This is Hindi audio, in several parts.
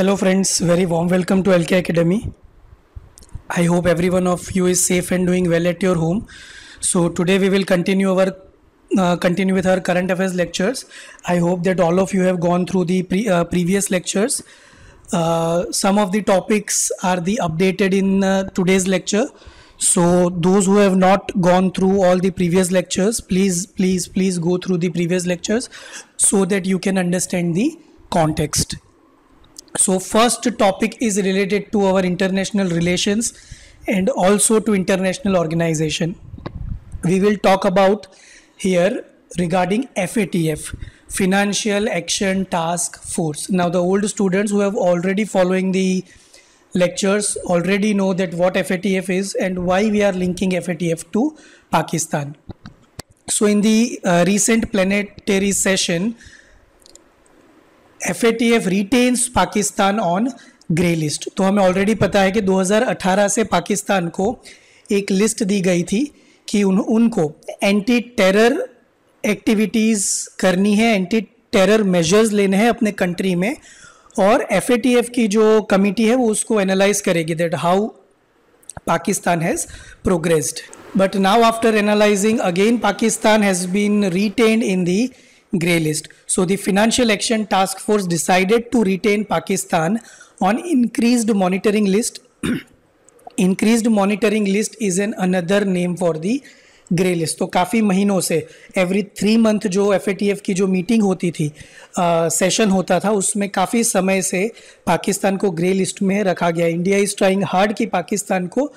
Hello friends, very warm welcome to LK Academy. I hope every one of you is safe and doing well at your home. So today we will continue our uh, continue with our current affairs lectures. I hope that all of you have gone through the pre uh, previous lectures. Uh, some of the topics are the updated in uh, today's lecture. So those who have not gone through all the previous lectures, please, please, please go through the previous lectures so that you can understand the context so first topic is related to our international relations and also to international organization we will talk about here regarding FATF financial action task force now the old students who have already following the lectures already know that what FATF is and why we are linking FATF to Pakistan so in the uh, recent planetary session F retains Pakistan on grey list तो हमें ऑलरेडी पता है कि 2018 से पाकिस्तान को एक लिस्ट दी गई थी कि उन उनको एंटी टेरर एक्टिविटीज़ करनी है एंटी टेरर मेजर्स लेने हैं अपने कंट्री में और एफ की जो कमिटी है वो उसको एनालाइज करेगी that how Pakistan has progressed but now after analysing again Pakistan has been retain in the grey list. So the Financial Action Task Force decided to retain Pakistan on increased monitoring list. increased monitoring list is an another name for the grey list तो काफ़ी महीनों से एवरी थ्री मंथ जो एफ की जो मीटिंग होती थी आ, सेशन होता था उसमें काफ़ी समय से पाकिस्तान को ग्रे लिस्ट में रखा गया इंडिया इज़ ट्राइंग हार्ड कि पाकिस्तान को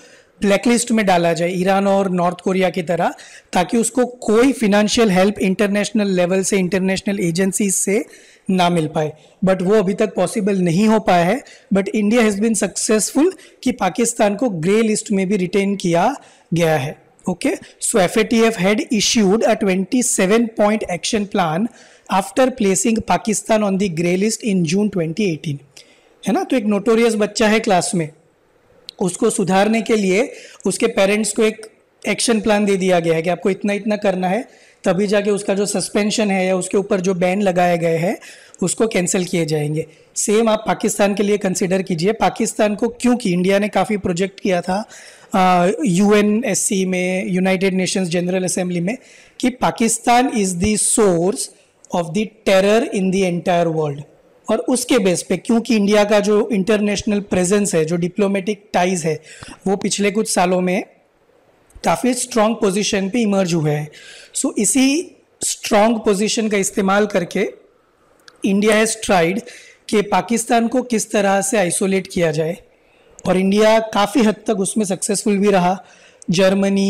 ब्लैकलिस्ट में डाला जाए ईरान और नॉर्थ कोरिया की तरह ताकि उसको कोई फिनेंशियल हेल्प इंटरनेशनल लेवल से इंटरनेशनल एजेंसीज से ना मिल पाए बट वो अभी तक पॉसिबल नहीं हो पाया है but India has been successful कि पाकिस्तान को ग्रे लिस्ट में भी रिटेन किया गया है okay so F had issued a twenty seven point action plan after placing Pakistan on the grey list in June twenty eighteen है ना तो एक नोटोरियस बच्चा है क्लास में उसको सुधारने के लिए उसके पेरेंट्स को एक एक्शन प्लान दे दिया गया है कि आपको इतना इतना करना है तभी जाके उसका जो सस्पेंशन है या उसके ऊपर जो बैन लगाए गए हैं उसको कैंसिल किए जाएंगे सेम आप पाकिस्तान के लिए कंसिडर कीजिए पाकिस्तान को क्योंकि इंडिया ने काफ़ी प्रोजेक्ट किया था यू एन एस सी में यूनाइटेड नेशंस जनरल असेंबली में कि Pakistan is doors source of the terror in the entire world और उसके बेस पे क्योंकि इंडिया का जो इंटरनेशनल प्रेजेंस है जो डिप्लोमेटिक टाइज है वो पिछले कुछ सालों में काफ़ी स्ट्रॉन्ग पोजीशन पे इमर्ज हुए हैं सो so, इसी स्ट्रॉन्ग पोजीशन का इस्तेमाल करके इंडिया हैज़ ट्राइड कि पाकिस्तान को किस तरह से आइसोलेट किया जाए और इंडिया काफ़ी हद तक उसमें सक्सेसफुल भी रहा जर्मनी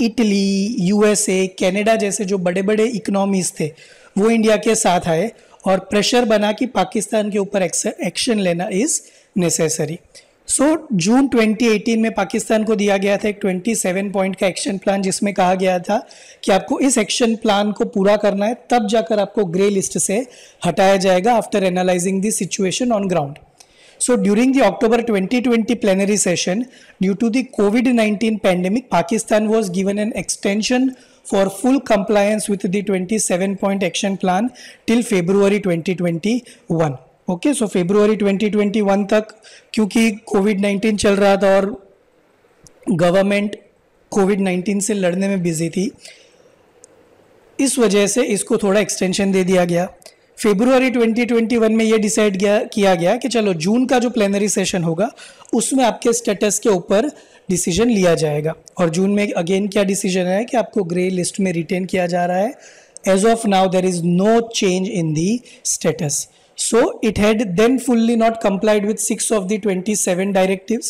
इटली यूएसए कनाडा जैसे जो बड़े बड़े इकोनॉमीज़ थे वो इंडिया के साथ आए और प्रेशर बना कि पाकिस्तान के ऊपर एक्शन लेना इज़ नेसेसरी सो जून 2018 में पाकिस्तान को दिया गया था एक 27 पॉइंट का एक्शन प्लान जिसमें कहा गया था कि आपको इस एक्शन प्लान को पूरा करना है तब जाकर आपको ग्रे लिस्ट से हटाया जाएगा after analysing this situation on ground so during the October 2020 plenary session due to the Covid 19 pandemic Pakistan was given an extension for full compliance with the 27 point action plan till February 2021 okay so February 2021 तक क्योंकि कोविड 19 चल रहा था और गवर्नमेंट कोविड 19 से लड़ने में बिजी थी इस वजह से इसको थोड़ा एक्सटेंशन दे दिया गया फेब्रुवरी 2021 में ये डिसाइड किया गया कि चलो जून का जो प्लेनरी सेशन होगा उसमें आपके स्टेटस के ऊपर डिसीजन लिया जाएगा और जून में अगेन क्या डिसीजन है कि आपको ग्रे लिस्ट में रिटेन किया जा रहा है as of now there is no change in the status so it had then fully not complied with six of the twenty seven directive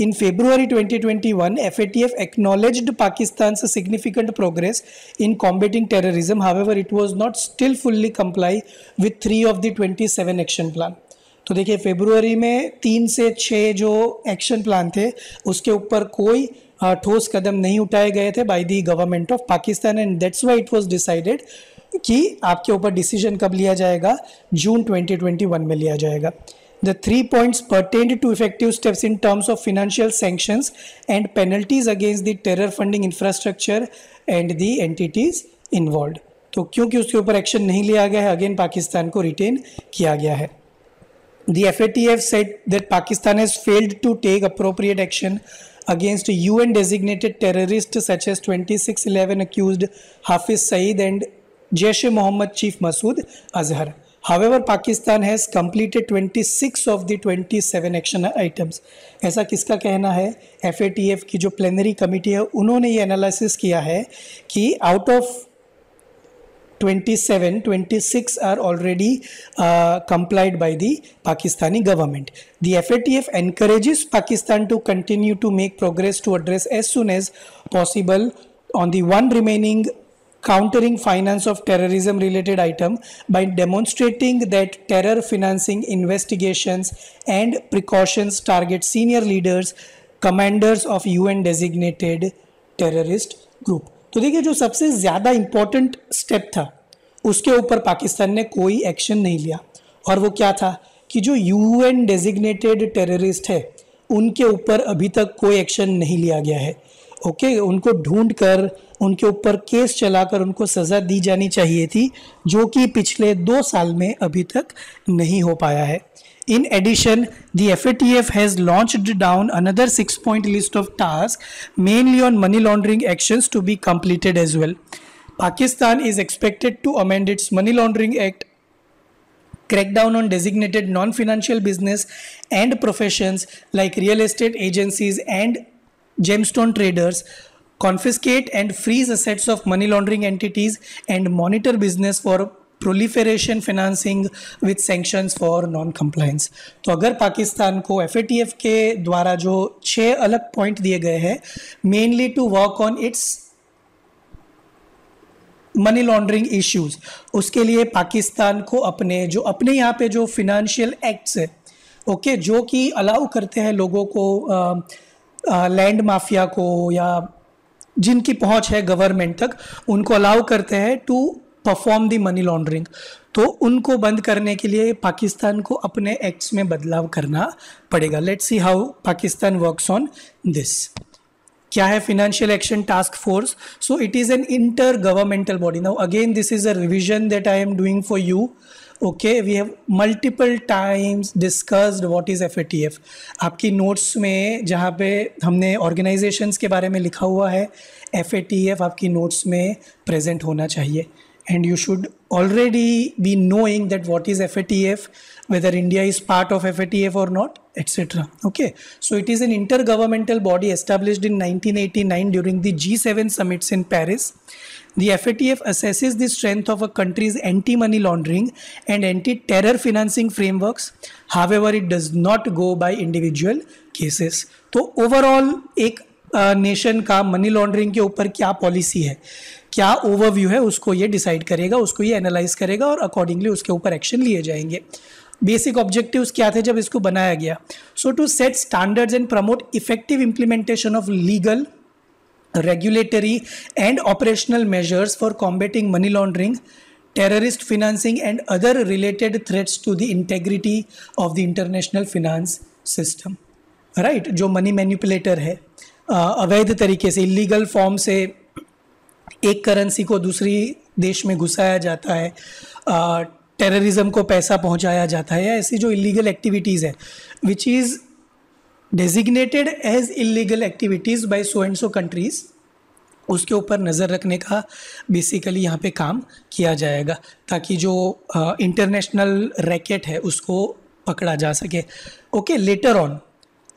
in February twenty twenty one F A T F acknowledged Pakistan significant progress in combating terrorism however it was not still fully comply with three of the twenty seven action plan तो देखिए फेब्रुवरी में तीन से छः जो एक्शन प्लान थे उसके ऊपर कोई ठोस कदम नहीं उठाए गए थे by the government of Pakistan and that's why it was decided कि आपके ऊपर डिसीजन कब लिया जाएगा जून 2021 में लिया जाएगा the three points pertained to effective steps in terms of financial sanctions and penalties against the terror funding infrastructure and the entities involve तो क्योंकि उसके ऊपर एक्शन नहीं लिया गया है अगेन पाकिस्तान को रिटेन किया गया है The FATF said that Pakistan has failed to take appropriate action against UN designated terrorists such as 2611 accused Hafiz Saeed and Jaish e Mohammed chief Masood Azhar. However, Pakistan has completed 26 of the 27 action items. ऐसा किसका कहना है एफ की जो प्लेनरी कमेटी है उन्होंने ये एनालिसिस किया है कि out of 27, 26 are already uh, complied by the Pakistani government. The FATF encourages Pakistan to continue to make progress to address as soon as possible on the one remaining countering finance of terrorism related item by demonstrating that terror financing investigations and precautions target senior leaders commanders of un designated terrorist group तो देखिए जो सबसे ज़्यादा इम्पोर्टेंट स्टेप था उसके ऊपर पाकिस्तान ने कोई एक्शन नहीं लिया और वो क्या था कि जो यूएन डेजिग्नेटेड टेररिस्ट है उनके ऊपर अभी तक कोई एक्शन नहीं लिया गया है ओके okay, उनको ढूंढ कर उनके ऊपर केस चलाकर उनको सज़ा दी जानी चाहिए थी जो कि पिछले दो साल में अभी तक नहीं हो पाया है In addition, the FATF has launched down another six point list of tasks, mainly on money laundering actions to be completed as well. Pakistan is expected to amend its Money Laundering Act crackdown on designated non-financial business and professions like real estate agencies and gemstone traders confiscate and freeze assets of money laundering entities and monitor business for proliferation financing with sanctions for non compliance तो अगर पाकिस्तान को एफ के द्वारा जो छः अलग पॉइंट दिए गए हैं mainly to work on its money laundering issues उसके लिए पाकिस्तान को अपने जो अपने यहाँ पे जो फिनंशियल एक्ट्स है ओके okay, जो कि अलाउ करते हैं लोगों को लैंड माफिया को या जिनकी पहुँच है गवर्नमेंट तक उनको अलाउ करते हैं to perform the money laundering तो उनको बंद करने के लिए पाकिस्तान को अपने एक्ट्स में बदलाव करना पड़ेगा let's see how Pakistan works on this क्या है financial action task force so it is an inter governmental body now again this is a revision that I am doing for you okay we have multiple times discussed what is F आपकी नोट्स में जहाँ पे हमने ऑर्गेनाइजेशंस के बारे में लिखा हुआ है एफ आपकी नोट्स में प्रेजेंट होना चाहिए and you should already be knowing that what is FATF, whether India is part of FATF or not, etc. Okay, so it is an intergovernmental body established in 1989 during the G7 summits in Paris. The FATF assesses the strength of a country's anti money laundering and anti terror financing frameworks. However, it does not go by individual cases. So, overall, a nation का मनी लॉन्ड्रिंग के ऊपर क्या पॉलिसी है क्या ओवरव्यू है उसको ये डिसाइड करेगा उसको ये एनालाइज करेगा और अकॉर्डिंगली उसके ऊपर एक्शन लिए जाएंगे बेसिक ऑब्जेक्टिव्स क्या थे जब इसको बनाया गया so to set standards and promote effective implementation of legal regulatory and operational measures for combating money laundering terrorist financing and other related threats to the integrity of the international finance system right जो मनी मैन्यूपुलेटर है अवैध तरीके से इलीगल फॉर्म से एक करेंसी को दूसरी देश में घुसाया जाता है टेररिज्म को पैसा पहुंचाया जाता है या ऐसी जो इलीगल एक्टिविटीज़ है which is designated as illegal activities by so and so countries उसके ऊपर नज़र रखने का बेसिकली यहाँ पे काम किया जाएगा ताकि जो इंटरनेशनल रैकेट है उसको पकड़ा जा सके ओके लेटर ऑन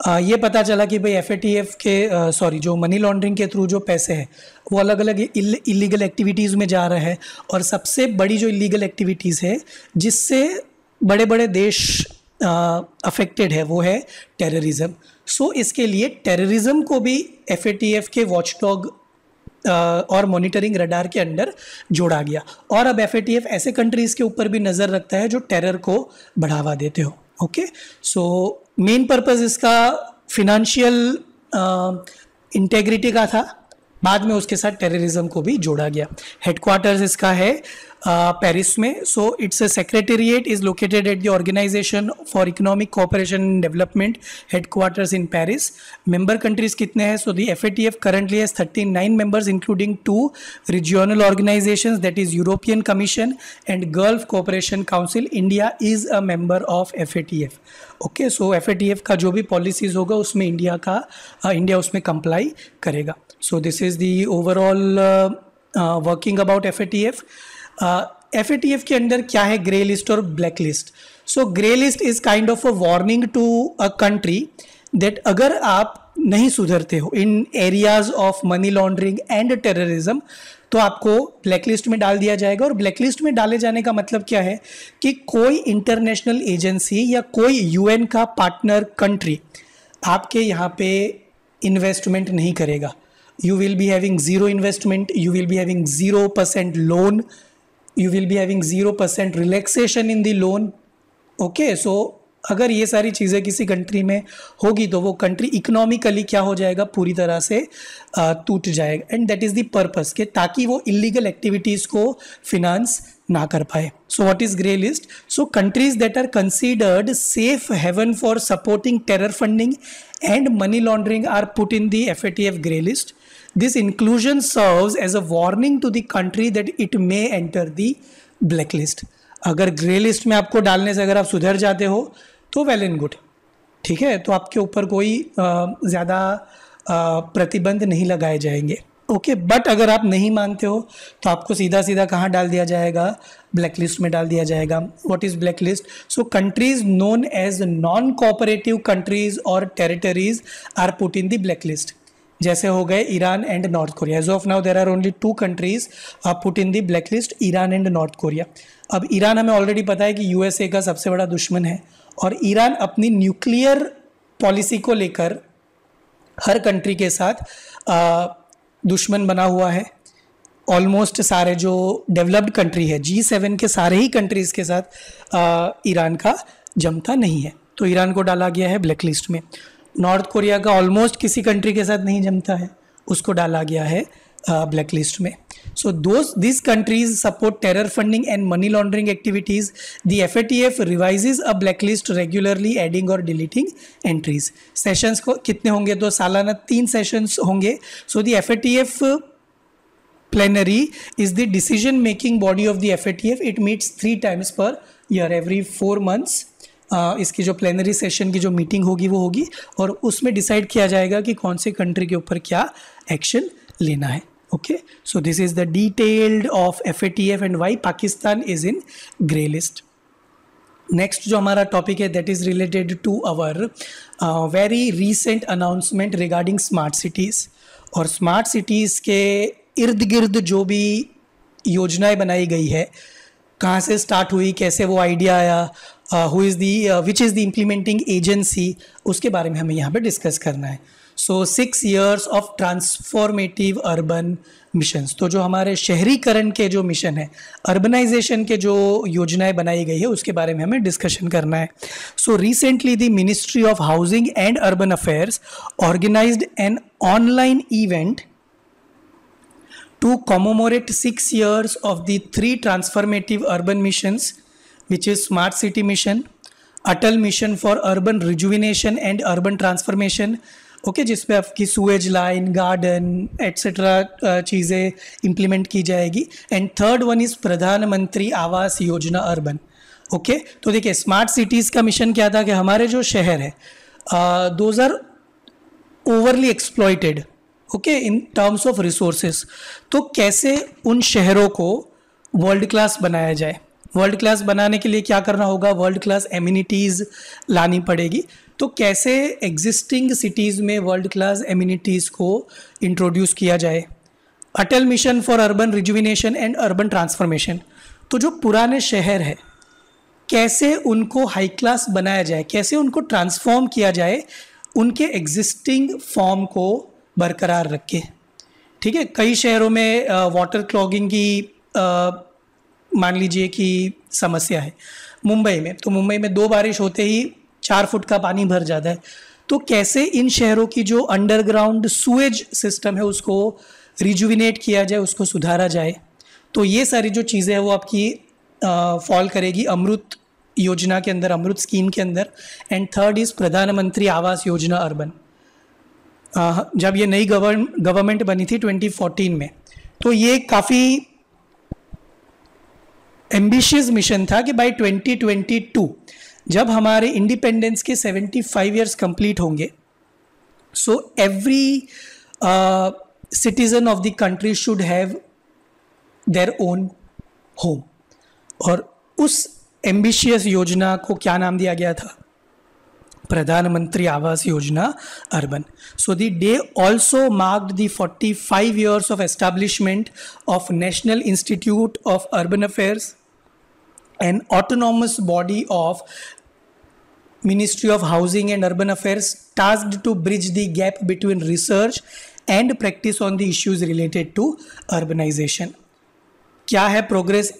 आ, ये पता चला कि भाई एफ के सॉरी जो मनी लॉन्ड्रिंग के थ्रू जो पैसे हैं वो अलग अलग इलीगल एक्टिविटीज़ में जा रहे हैं और सबसे बड़ी जो इलीगल एक्टिविटीज़ है जिससे बड़े बड़े देश अफेक्टेड है वो है टेररिज्म सो so, इसके लिए टेररिज्म को भी एफ के वॉचडॉग और मॉनिटरिंग रडार के अंडर जोड़ा गया और अब एफ ऐसे कंट्रीज़ के ऊपर भी नज़र रखता है जो टेरर को बढ़ावा देते हो ओके सो मेन पर्पज़ इसका फिनेंशियल इंटेग्रिटी का था बाद में उसके साथ टेररिज्म को भी जोड़ा गया हेडक्वार्टर्स इसका है पेरिस uh, में so it's a secretariat is located at the Organisation for Economic Cooperation and Development headquarters in Paris member countries कितने हैं so the F A T F currently has thirty nine members including two regional organisations that is European Commission and Gulf Cooperation Council India is a member of F A T F okay so F A T F का जो भी पॉलिसीज होगा उसमें इंडिया का इंडिया uh, उसमें कंप्लाई करेगा so this is the overall working about F A T F F के अंडर क्या है ग्रे लिस्ट और black list so grey list is kind of a warning to a country that अगर आप नहीं सुधरते हो in areas of money laundering and terrorism तो आपको ब्लैकलिस्ट में डाल दिया जाएगा और ब्लैकलिस्ट में डाले जाने का मतलब क्या है कि कोई इंटरनेशनल एजेंसी या कोई यूएन का पार्टनर कंट्री आपके यहाँ पे इन्वेस्टमेंट नहीं करेगा you will be having zero investment you will be having zero percent loan you will be having zero percent relaxation in the loan okay so अगर ये सारी चीज़ें किसी कंट्री में होगी तो वो कंट्री इकोनॉमिकली क्या हो जाएगा पूरी तरह से टूट जाएगा and that is the purpose के ताकि वो इलीगल एक्टिविटीज़ को फिनांस ना कर पाए so what is grey list so countries that are considered safe haven for supporting terror funding and money laundering are put in the F A T F grey list This inclusion serves as a warning to the country that it may enter the blacklist. अगर ग्रे लिस्ट में आपको डालने से अगर आप सुधर जाते हो तो वेल एंड गुड ठीक है तो आपके ऊपर कोई ज़्यादा प्रतिबंध नहीं लगाए जाएंगे ओके okay, बट अगर आप नहीं मानते हो तो आपको सीधा सीधा कहाँ डाल दिया जाएगा ब्लैक लिस्ट में डाल दिया जाएगा what is black list so countries known as non cooperative countries और territories are put in the black list जैसे हो गए Iran and North Korea as of now there are only two countries आप put in the black list Iran and North Korea अब ईरान हमें ऑलरेडी पता है कि यूएसए का सबसे बड़ा दुश्मन है और ईरान अपनी न्यूक्लियर पॉलिसी को लेकर हर कंट्री के साथ आ, uh, दुश्मन बना हुआ है ऑलमोस्ट सारे जो डेवलप्ड कंट्री है जी सेवन के सारे ही कंट्रीज़ के साथ uh, ईरान का जमता नहीं है तो ईरान को डाला गया है ब्लैक लिस्ट में नॉर्थ कोरिया का ऑलमोस्ट किसी कंट्री के साथ नहीं जमता है उसको डाला गया है ब्लैक लिस्ट में so though this countries support terror funding and money laundering activities the F A T F revise a black list regularly adding और डिलीटिंग एंट्रीज सेशंस को कितने होंगे तो सालाना तीन सेशंस होंगे so the F A T F plenary is the decision making body of the F A T F it meets three times per year every four months इसकी जो प्लेनरी सेशन की जो मीटिंग होगी वो होगी और उसमें डिसाइड किया जाएगा कि कौन से कंट्री के ऊपर क्या एक्शन लेना है is the detailed of F A T F and why Pakistan is in grey list next जो हमारा टॉपिक है that is related to our very recent announcement regarding smart cities और स्मार्ट सिटीज़ के इर्द गिर्द जो भी योजनाएं बनाई गई है कहाँ से स्टार्ट हुई कैसे वो आइडिया आया who is the which is the implementing agency उसके बारे में हमें यहाँ पे डिस्कस करना है so six years of transformative urban missions तो जो हमारे शहरीकरण के जो मिशन है अर्बनाइजेशन के जो योजनाएं बनाई गई है उसके बारे में हमें डिस्कशन करना है so recently the ministry of housing and urban affairs organise an online event to commemorate six years of the three transformative urban missions which is Smart City Mission, Atal mission for urban rejuvenation and urban transformation okay जिसपे आपकी सुएज लाइन गार्डन एट्सेट्रा चीज़ें इम्प्लीमेंट की जाएगी एंड थर्ड वन इज़ प्रधानमंत्री आवास योजना अर्बन ओके तो देखिए स्मार्ट सिटीज़ का मिशन क्या था कि हमारे जो शहर है those are overly exploited okay in terms of resources तो कैसे उन शहरों को वर्ल्ड क्लास बनाया जाए वर्ल्ड क्लास बनाने के लिए क्या करना होगा वर्ल्ड क्लास एम्यूनिटीज़ लानी पड़ेगी तो कैसे एग्जिस्टिंग सिटीज़ में वर्ल्ड क्लास एम्यूनिटीज़ को इंट्रोड्यूस किया जाए Atal mission for urban rejuvenation and urban transformation तो जो पुराने शहर है कैसे उनको हाई क्लास बनाया जाए कैसे उनको ट्रांसफॉर्म किया जाए उनके एग्जिस्टिंग फॉर्म को बरकरार रख के ठीक है कई शहरों में वाटर क्लॉगिंग की मान लीजिए कि समस्या है मुंबई में तो मुंबई में दो बारिश होते ही चार फुट का पानी भर जाता है तो कैसे इन शहरों की जो अंडरग्राउंड सुएज सिस्टम है उसको रिजुविनेट किया जाए उसको सुधारा जाए तो ये सारी जो चीज़ें हैं वो आपकी फॉल करेगी अमृत योजना के अंदर अमृत स्कीम के अंदर एंड थर्ड इज़ प्रधानमंत्री आवास योजना अर्बन जब ये नई गवर्न गवर्नमेंट बनी थी 2014 में तो ये काफ़ी एम्बिशियस मिशन था कि बाय 2022 जब हमारे इंडिपेंडेंस के 75 ईयर्स कंप्लीट होंगे so every citizen of the country should have their own home और उस एम्बिशियस योजना को क्या नाम दिया गया था Pradhan Mantri Awas Yojana urban so the day also marked the 45 five years of establishment of national institute of urban affairs and autonomous body of ministry of housing and urban affairs tasked to bridge the gap between research and practice on the issues related to urbanisation क्या है progress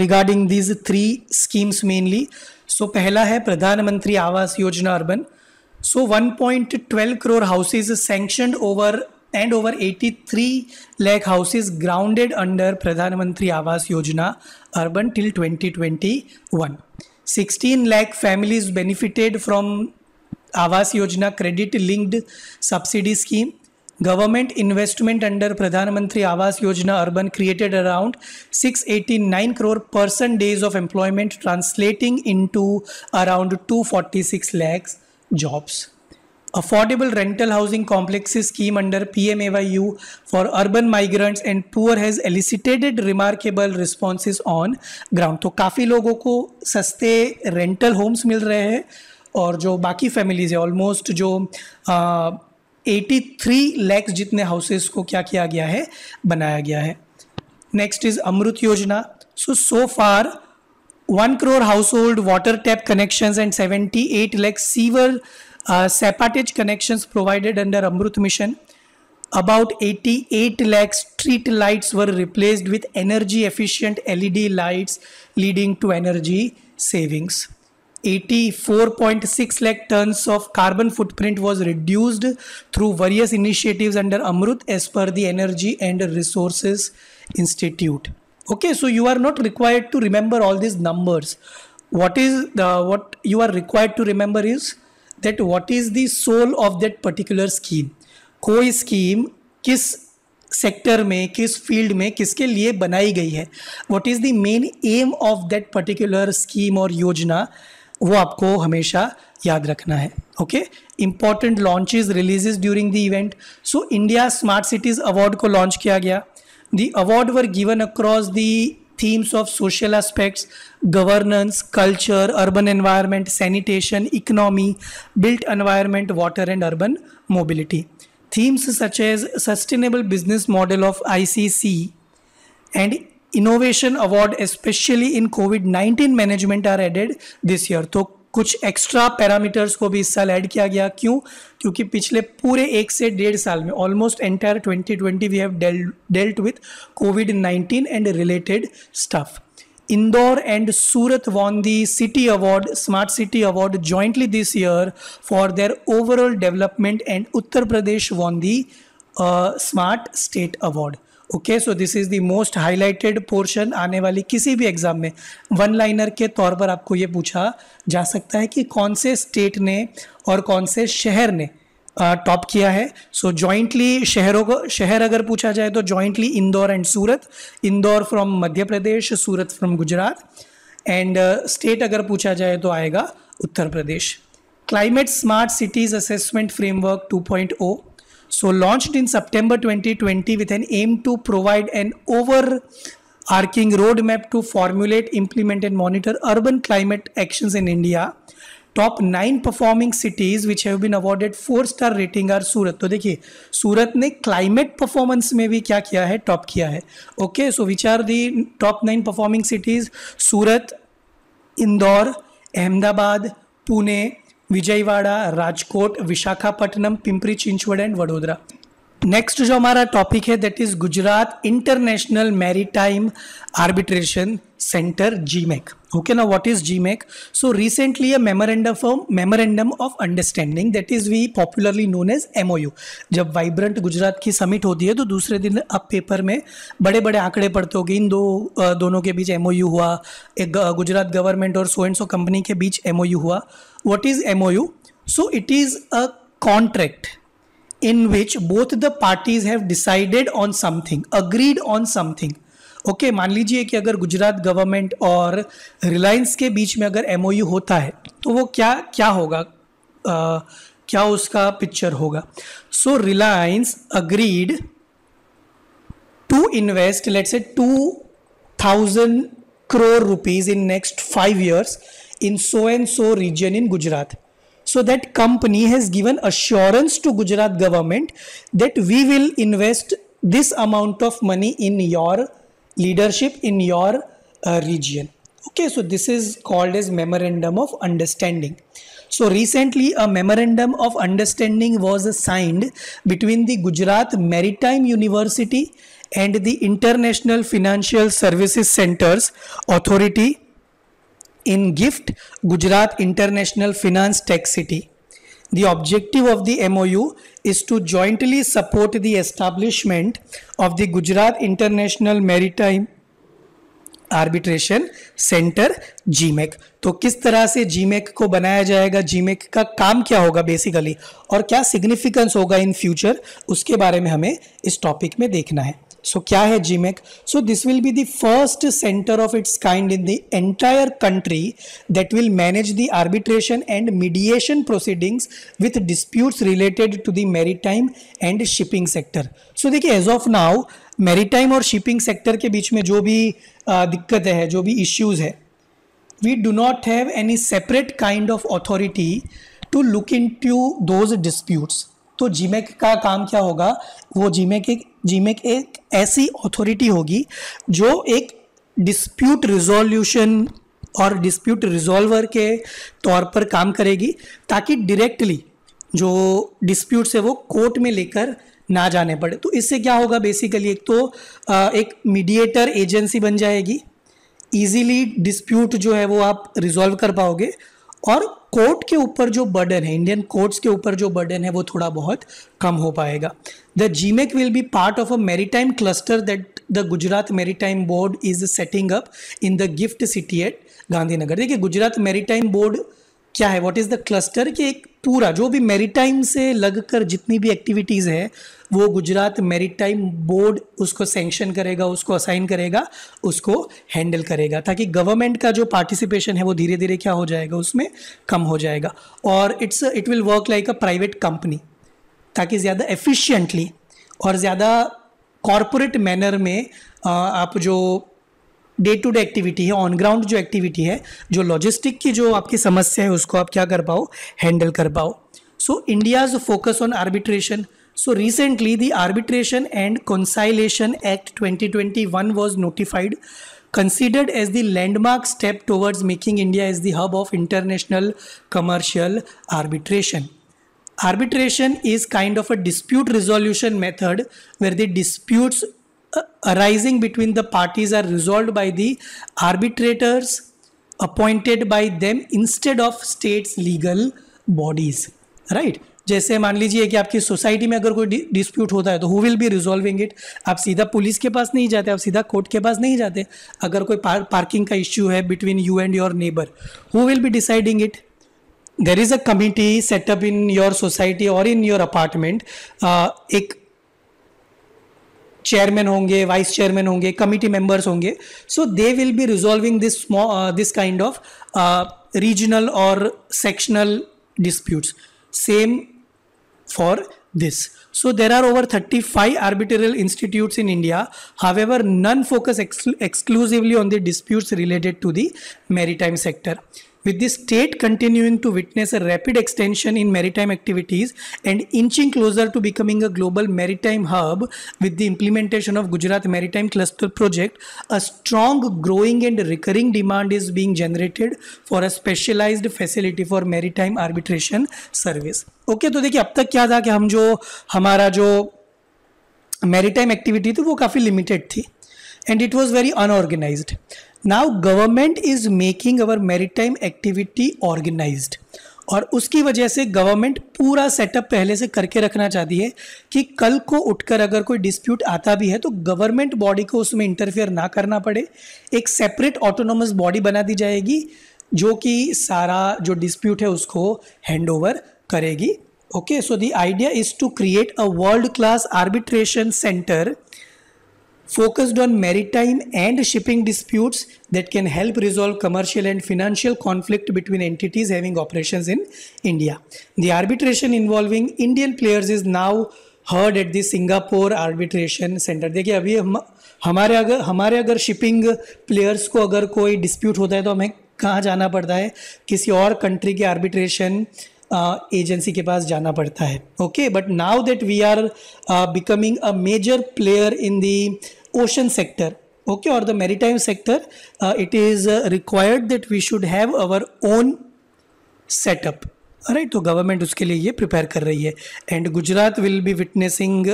regarding these three schemes mainly so so, पहला है Pradhan Mantri Awas Yojana urban so 1.12 crore houses sanctioned over and over 83 lakh houses grounded under Pradhan Mantri Awas Yojana urban till 2021 16 lakh families benefited from Awas Yojana credit linked subsidy scheme government investment under Pradhan Mantri Awas Yojana urban created around 689 crore person days of employment translating into around 246 lakhs jobs affordable rental housing complex scheme under P M A Y U for urban migrants and poor has elicited remarkable responses on ground तो काफ़ी लोगों को सस्ते रेंटल होम्स मिल रहे हैं और जो बाकी फैमिलीज है ऑलमोस्ट जो 83 लैक्स जितने हाउसेस को क्या किया गया है बनाया गया है next is Amrut Yojana so so far one crore household water tap connections and 78 lakhs sewer septage connections provided under Amrut mission about 88 lakh street lights were replaced with energy efficient LED lights leading to energy savings 84.6 lakh tons of carbon footprint was reduced through various initiatives under Amrut as per the Energy and Resources Institute. Okay, so you are not required to remember all these numbers. What is the what you are required to remember is that what is the soul of that particular scheme. कोई scheme किस सेक्टर में किस फील्ड में किसके लिए बनाई गई है what is the main aim of that particular scheme और योजना वो आपको हमेशा याद रखना है okay important launches releases during the event so India smart cities award को लॉन्च किया गया the award were given across the themes of social aspects governance culture urban environment sanitation economy built environment water and urban mobility themes such as sustainable business model of I C C and innovation award specially in COVID 19 management are added this year तो कुछ एक्स्ट्रा पैरामीटर्स को भी इस साल ऐड किया गया क्यों क्योंकि पिछले पूरे एक से डेढ़ साल में almost entire 2020 we have dealt with COVID 19 and related stuff Indore and Surat won the city award smart city award jointly this year for their overall development and Uttar Pradesh won the smart state award okay so this is the most highlighted portion आने वाली किसी भी एग्ज़ाम में वन लाइनर के तौर पर आपको ये पूछा जा सकता है कि कौन से स्टेट ने और कौन से शहर ने टॉप uh, किया है सो so, जॉइंटली शहरों को शहर अगर पूछा जाए तो jointly Indore and Surat Indore from Madhya Pradesh Surat from Gujarat and state अगर पूछा जाए तो आएगा Uttar Pradesh climate smart cities assessment framework 2.0 So launched in September 2020 with an aim to provide an over overarching roadmap to formulate, implement and monitor urban climate actions in India. Top nine performing cities which have been awarded four star rating are Surat तो देखिए सूरत ने क्लाइमेट परफॉर्मेंस में भी क्या किया है टॉप किया है okay so which are the top nine performing cities Surat Indore Ahmedabad Pune Vijayawada Rajkot Visakhapatnam Pimpri Chinchwad and Vadodara next जो हमारा टॉपिक है that is Gujarat international maritime arbitration centre GIMAC okay ना what is GIMAC so recently a memorandum for memorandum of understanding that is we popularly known as MOU जब वाइब्रंट गुजरात की समिट होती है तो दूसरे दिन अब पेपर में बड़े बड़े आंकड़े पड़ते हो कि इन दो दोनों के बीच यू हुआ एक गुजरात गवर्नमेंट और सो एंड सो कंपनी के बीच एमओयू हुआ what is MOU? So it is a contract in which both the parties have decided on something, agreed on something. Okay okay, मान लीजिए कि अगर गुजरात गवर्नमेंट और रिलायंस के बीच में अगर एम होता है तो वो क्या क्या होगा आ, क्या उसका पिक्चर होगा so Reliance agreed to invest let's say two thousand crore rupees in next five years in so and so region in Gujarat. So that company has given assurance to Gujarat government that we will invest this amount of money in your leadership in your uh, region. Okay, so this is called as memorandum of understanding. So recently a memorandum of understanding was signed between the Gujarat Maritime University and the International Financial Services Centers Authority in gift Gujarat International Finance Tech City. The objective of the MOU is to jointly support the establishment of the Gujarat International Maritime arbitration centre GIMAC तो किस तरह से जीमेक को बनाया जाएगा जीमेक का काम क्या होगा बेसिकली और क्या सिग्निफिकेंस होगा इन फ्यूचर उसके बारे में हमें इस टॉपिक में देखना है सो so, क्या है GIMAC so this will be the first centre of its kind in the entire country that will manage the arbitration and mediation proceedings with disputes related to the maritime and shipping sector so देखिए एज ऑफ नाउ मेरीटाइम और शिपिंग सेक्टर के बीच में जो भी दिक्कतें हैं जो भी इश्यूज़ है we do not have any separate kind of authority to look into those disputes तो जीमेक का काम क्या होगा वो जीमेक एक जीमेक एक ऐसी अथॉरिटी होगी जो एक डिस्प्यूट रिजोल्यूशन और डिस्प्यूट रिजॉल्वर के तौर पर काम करेगी ताकि डायरेक्टली जो डिस्प्यूट है वो कोर्ट में लेकर ना जाने पड़े तो इससे क्या होगा बेसिकली एक तो एक मीडिएटर एजेंसी बन जाएगी इजीली डिस्प्यूट जो है वो आप रिजॉल्व कर पाओगे और कोर्ट के ऊपर जो बर्डन है इंडियन कोर्ट्स के ऊपर जो बर्डन है वो थोड़ा बहुत कम हो पाएगा the GIMAC will be part of a maritime cluster that the Gujarat maritime board is setting up in the GIFT city at Gandhinagar देखिए गुजरात मेरीटाइम बोर्ड क्या है व्हाट इज़ द क्लस्टर कि एक पूरा जो भी मैरीटाइम से लगकर जितनी भी एक्टिविटीज़ है वो गुजरात मैरीटाइम बोर्ड उसको सेंक्शन करेगा उसको असाइन करेगा उसको हैंडल करेगा ताकि गवर्नमेंट का जो पार्टिसिपेशन है वो धीरे धीरे क्या हो जाएगा उसमें कम हो जाएगा और it's it will work like a private company ताकि ज़्यादा एफिशिएंटली और ज़्यादा कॉरपोरेट मैनर में आप जो डे टू डे एक्टिविटी है ऑन ग्राउंड जो एक्टिविटी है जो लॉजिस्टिक की जो आपकी समस्या है उसको आप क्या कर पाओ हैंडल कर पाओ so India is focus on arbitration so recently the arbitration and conciliation act 2021 was notified considered as the landmark step towards making India is the hub of international commercial arbitration arbitration is kind of a dispute resolution method where the disputes arising between the parties are resolved by the arbitrators appointed by them instead of states legal bodies right जैसे मान लीजिए कि आपकी सोसाइटी में अगर कोई डिस्प्यूट होता है तो who will be resolving it आप सीधा पुलिस के पास नहीं जाते आप सीधा कोर्ट के पास नहीं जाते अगर कोई पार, पार्किंग का इश्यू है between you and your neighbour who will be deciding it there is a committee set up in your society और इन योर अपार्टमेंट एक चेयरमैन होंगे वाइस चेयरमैन होंगे कमिटी मेंबर्स होंगे so they will be resolving this this kind of regional और sectional disputes same for this so there are over thirty five arbitral institutes in India however none focus exclusively on the disputes related to the maritime sector With the state continuing to witness a rapid extension in maritime activities and inching closer to becoming a global maritime hub with the implementation of Gujarat Maritime Cluster Project, a strong growing and recurring demand is being generated for a specialized facility for maritime arbitration service. Okay okay, तो देखिए अब तक क्या था कि हम जो हमारा जो मैरीटाइम एक्टिविटी थी वो काफ़ी लिमिटेड थी and it was very unorganised now government is making our maritime activity organise और उसकी वजह से गवर्नमेंट पूरा सेटअप पहले से करके रखना चाहती है कि कल को उठकर अगर कोई डिस्प्यूट आता भी है तो गवर्नमेंट बॉडी को उसमें इंटरफेयर ना करना पड़े एक सेपरेट ऑटोनोमस बॉडी बना दी जाएगी जो कि सारा जो डिस्प्यूट है उसको हैंड ओवर करेगी okay so the idea is to create a world class arbitration centre focused on maritime and shipping disputes that can help resolve commercial and financial conflict between entities having operations in India. The arbitration involving Indian players is now heard at the Singapore Arbitration Center. देखिए अभी हम हमारे अगर हमारे अगर shipping players को अगर कोई dispute होता है तो हमें कहाँ जाना पड़ता है किसी और country के arbitration एजेंसी के पास जाना पड़ता है okay but now that we are becoming a major player in the ocean sector okay or the maritime sector uh, it is uh, required that we should have our own setup right right, तो गवर्नमेंट उसके लिए ये प्रिपेयर कर रही है and Gujarat will be witnessing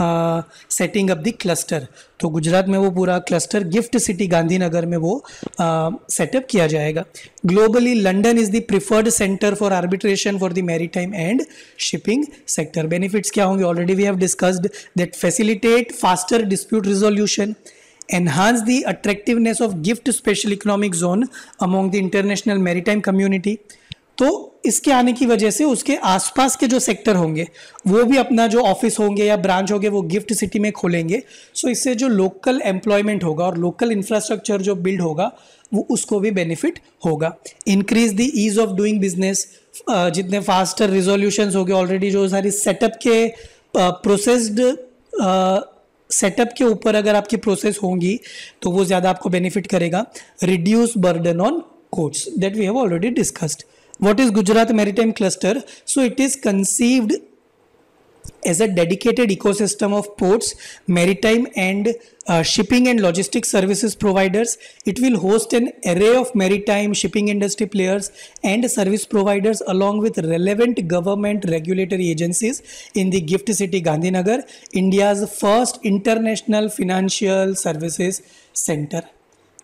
setting up the cluster तो गुजरात में वो पूरा क्लस्टर गिफ्ट सिटी गांधीनगर में वो सेटअप किया जाएगा globally London is the preferred centre for arbitration for the maritime and shipping sector benefits क्या होंगे already we have discussed that facilitate faster dispute resolution the attractiveness of GIFT special economic zone among the international maritime community तो इसके आने की वजह से उसके आसपास के जो सेक्टर होंगे वो भी अपना जो ऑफिस होंगे या ब्रांच होंगे वो गिफ्ट सिटी में खोलेंगे सो इससे जो लोकल एम्प्लॉयमेंट होगा और लोकल इंफ्रास्ट्रक्चर जो बिल्ड होगा वो उसको भी बेनिफिट होगा increase the ease of doing business जितने फास्टर रिजोल्यूशंस हो गए ऑलरेडी जो सारी सेटअप के प्रोसेस्ड सेटअप के ऊपर अगर आपकी प्रोसेस होंगी तो वो ज़्यादा आपको बेनिफिट करेगा reduce burden on courts that we have already discussed What is Gujarat Maritime Cluster? So it is conceived as a dedicated ecosystem of ports, maritime and uh, shipping and logistics services providers. It will host an array of maritime shipping industry players and service providers along with relevant government regulatory agencies in the gift city Gandhinagar, India's first international financial services center.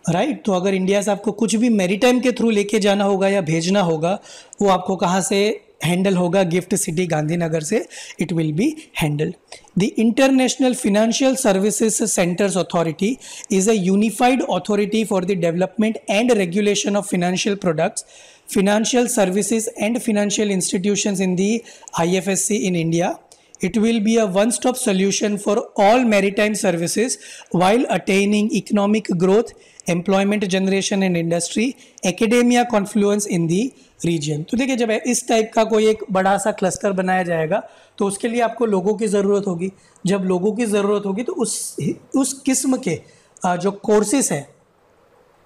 Right right, तो अगर इंडिया से आपको कुछ भी मेरी टाइम के थ्रू लेके जाना होगा या भेजना होगा वो आपको कहाँ से हैंडल होगा गिफ्ट सिटी गांधीनगर से it will be handle the international financial services centres authority is a unified authority for the development and regulation of financial products financial services and financial institutions in the IFSC in India It will be a one stop solution for all maritime services while attaining economic growth, employment generation and industry, academia confluence in the region तो देखिए जब इस टाइप का कोई एक बड़ा सा क्लस्टर बनाया जाएगा तो उसके लिए आपको लोगों की ज़रूरत होगी जब लोगों की ज़रूरत होगी तो उस उस किस्म के जो कोर्सेस हैं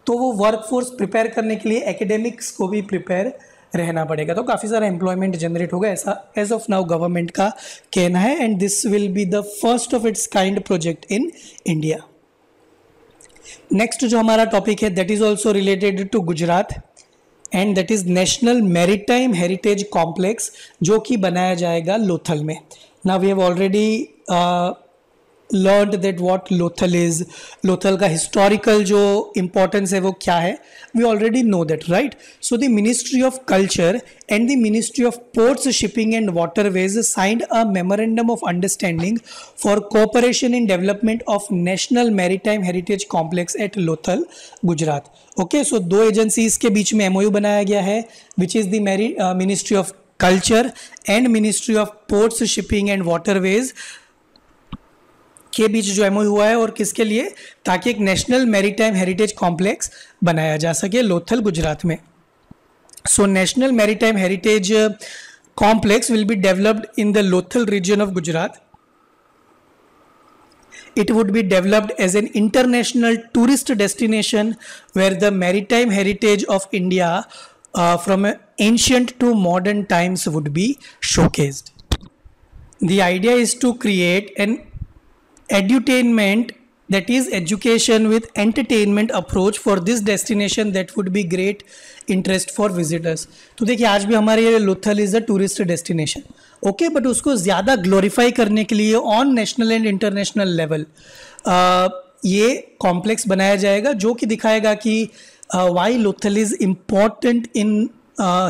तो वो वर्कफोर्स प्रिपेयर करने के लिए एकेडमिक्स को भी प्रिपेयर रहना पड़ेगा तो काफ़ी सारा एम्प्लॉयमेंट जनरेट होगा ऐसा एज ऑफ नाउ गवर्नमेंट का कहना है and this will be the first of its kind project in India next जो हमारा टॉपिक है that is also related to Gujarat and that is national maritime heritage complex जो कि बनाया जाएगा लोथल में ना we have already learn that what Lothal is Lothal का हिस्टोरिकल जो इम्पोर्टेंस है वो क्या है we already know that right so the ministry of culture and the ministry of ports shipping and waterways signed a memorandum of understanding for cooperation in development of national maritime heritage complex at Lothal Gujarat okay so दो एजेंसीज के बीच में एमओयू बनाया गया है which is the ministry of culture and ministry of ports shipping and waterways के बीच जो एमओ हुआ है और किसके लिए ताकि एक नेशनल मेरीटाइम हेरिटेज कॉम्प्लेक्स बनाया जा सके लोथल गुजरात में so national maritime heritage uh, complex will be developed in the Lothal region of Gujarat it would be developed as an international tourist destination where the maritime heritage of India from ancient to modern times would be showcased the idea is to create an edutainment that is education with entertainment approach for this destination that would be great interest for visitors तो देखिए आज भी हमारे ये Lothal is a tourist destination okay but उसको ज़्यादा ग्लोरीफाई करने के लिए on national and international level ये कॉम्प्लेक्स बनाया जाएगा जो कि दिखाएगा कि why Lothal is important in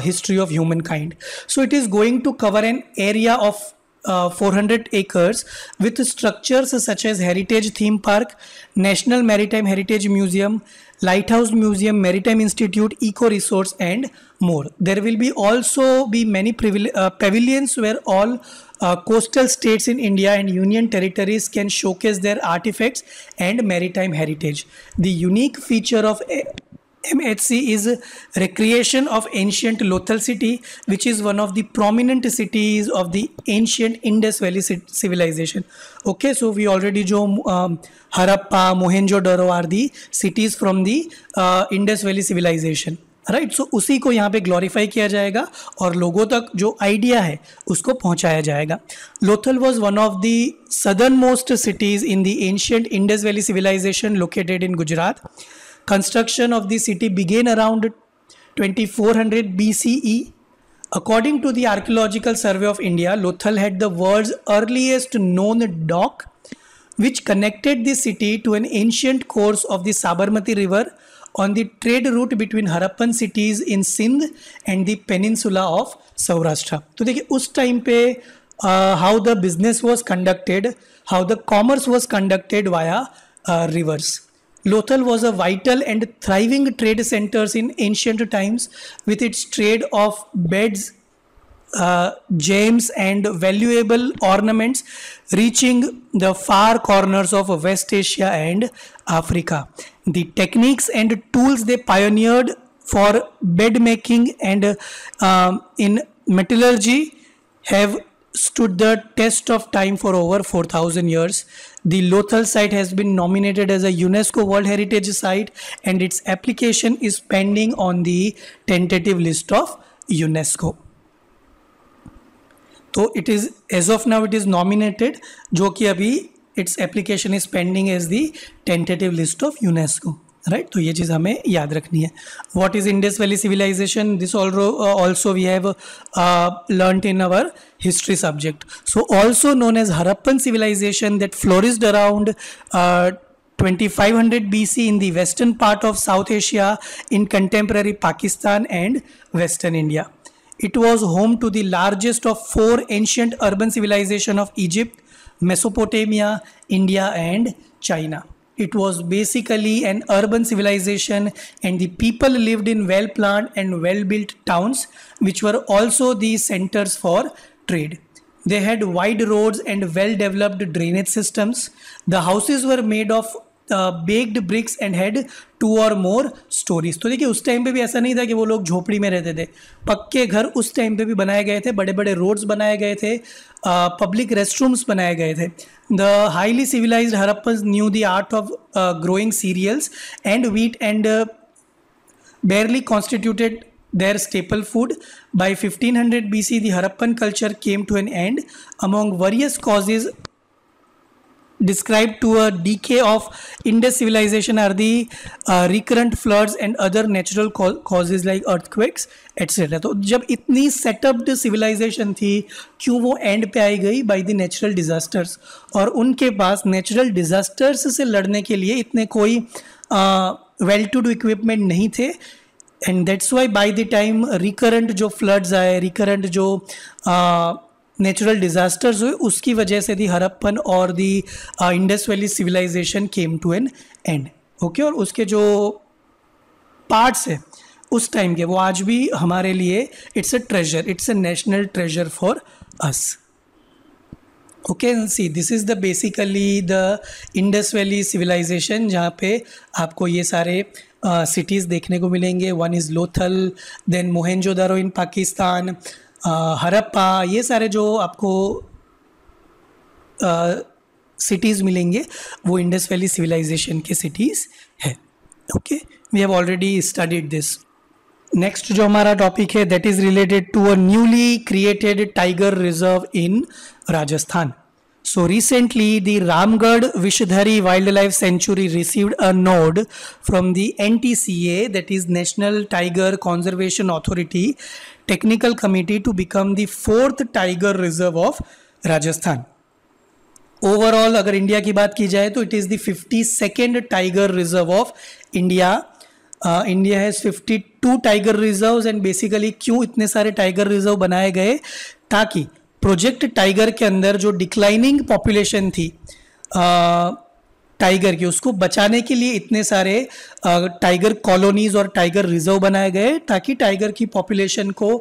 history of human kind so it is going to cover an area of Uh, 400 acres with structures such as Heritage Theme Park, National Maritime Heritage Museum, Lighthouse Museum, Maritime Institute, Eco Resource and more. There will be also be many uh, pavilions where all uh, coastal states in India and union territories can showcase their artifacts and maritime heritage. The unique feature of eh, MHC is a recreation of ancient Lothal city, which is one of the prominent cities of the ancient Indus Valley civilization. Okay, so we already jo um, Harappa, Mohenjo-daro are the cities from the uh, Indus Valley civilization. Right right? So so, उसी को यहाँ पे ग्लोरीफाई किया जाएगा और लोगों तक जो आइडिया है उसको पहुँचाया जाएगा Lothal was one of the southern most cities in the ancient Indus Valley civilization located in Gujarat Construction of the city began around 2400 BCE. According to the Archaeological Survey of India, Lothal had the world's earliest known dock which connected the city to an ancient course of the Sabarmati river on the trade route between Harappan cities in Sindh and the peninsula of Saurashtra. तो देखिए उस time how the business was conducted, how the commerce was conducted via uh, rivers. Lothal was a vital and thriving trade center in ancient times with its trade of beds, uh, gems, and valuable ornaments reaching the far corners of West Asia and Africa. The techniques and tools they pioneered for bed making and uh, in metallurgy have stood the test of time for over 4,000 years. The Lothal site has been nominated as a UNESCO World Heritage Site and its application is pending on the tentative list of unesco तो it is as of now it is nominated जो कि अभी its application is pending as the tentative list of UNESCO right तो ये चीज़ हमें याद रखनी है what is Indus Valley civilization this also we have learn in our history subject so also known as Harappan civilization that flourished around twenty five hundred B C in the western part of South Asia in contemporary Pakistan and western India it was home to the largest of four ancient urban civilization of Egypt Mesopotamia India and China It was basically an urban civilization and the people lived in well-planned and well-built towns which were also the centers for trade. They had wide roads and well-developed drainage systems. The houses were made of baked bricks and had two और मोर स्टोरीज तो देखिए उस टाइम पे भी ऐसा नहीं था कि वो लोग झोपड़ी में रहते थे पक्के घर उस टाइम पे भी बनाए गए थे बड़े बड़े रोड्स बनाए गए थे पब्लिक रेस्ट रूम्स बनाए गए थे the highly civilize Harappans knew the art of growing cereals and wheat and their staple their staple food. By 1500 BC, the Harappan culture came to an end among various causes described to a decay of Indus civilization are the uh, recurrent floods and other natural causes like earthquakes etc. तो जब इतनी सेटअप्ड सिविलाइजेशन थी क्यों वो एंड पे आई गई बाय द नेचुरल डिज़ास्टर्स और उनके पास नेचुरल डिज़ास्टर्स से लड़ने के लिए इतने कोई वेल टू डू इक्विपमेंट नहीं थे and that's why by the time recurrent जो फ्लड्स आए रिकरेंट जो uh, नेचुरल डिज़ास्टर्स हुए उसकी वजह से दी हरप्पन और the Indus Valley civilization came to an end okay और उसके जो पार्ट्स है उस टाइम के वो आज भी हमारे लिए it's a treasure it's a national treasure for us okay see this is the basically the Indus Valley civilization जहाँ पे आपको ये सारे सिटीज़ uh, देखने को मिलेंगे one is Lothal then Mohenjodaro in Pakistan Harappa ये सारे जो आपको सिटीज़ मिलेंगे वो इंडस वैली सिविलाइजेशन के सिटीज़ है okay we have already studied this next जो हमारा टॉपिक है that is related to a newly created tiger reserve in Rajasthan so recently the Ramgarh Vishdhari wildlife sanctuary received a nod from the N T C A that is National Tiger Conservation authority technical committee to become the fourth tiger reserve of Rajasthan. Overall अगर इंडिया की बात की जाए तो it is the fifty second tiger reserve of India India has fifty two tiger reserve and basically क्यों इतने सारे टाइगर रिजर्व बनाए गए ताकि प्रोजेक्ट टाइगर के अंदर जो डिक्लाइनिंग पॉपुलेशन थी uh, टाइगर की उसको बचाने के लिए इतने सारे टाइगर कॉलोनीज और टाइगर रिजर्व बनाए गए ताकि टाइगर की पॉपुलेशन को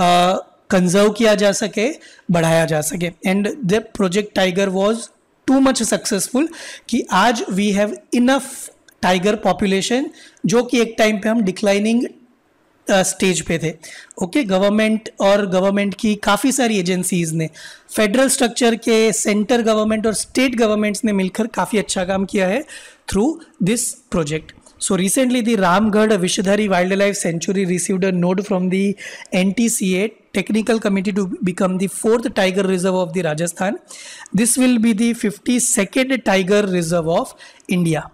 कंजर्व किया जा सके बढ़ाया जा सके and the Project Tiger was too much successful कि आज we have enough tiger population जो कि एक टाइम पे हम डिक्लाइनिंग स्टेज पे थे ओके गवर्नमेंट और गवर्नमेंट की काफ़ी सारी एजेंसीज ने फेडरल स्ट्रक्चर के सेंटर गवर्नमेंट और स्टेट गवर्नमेंट्स ने मिलकर काफ़ी अच्छा काम किया है through this project so recently the Ramgarh Vishdhari wildlife sanctuary received a note from the N T C A technical committee to become the fourth tiger reserve of the Rajasthan this will be the fifty second tiger reserve of India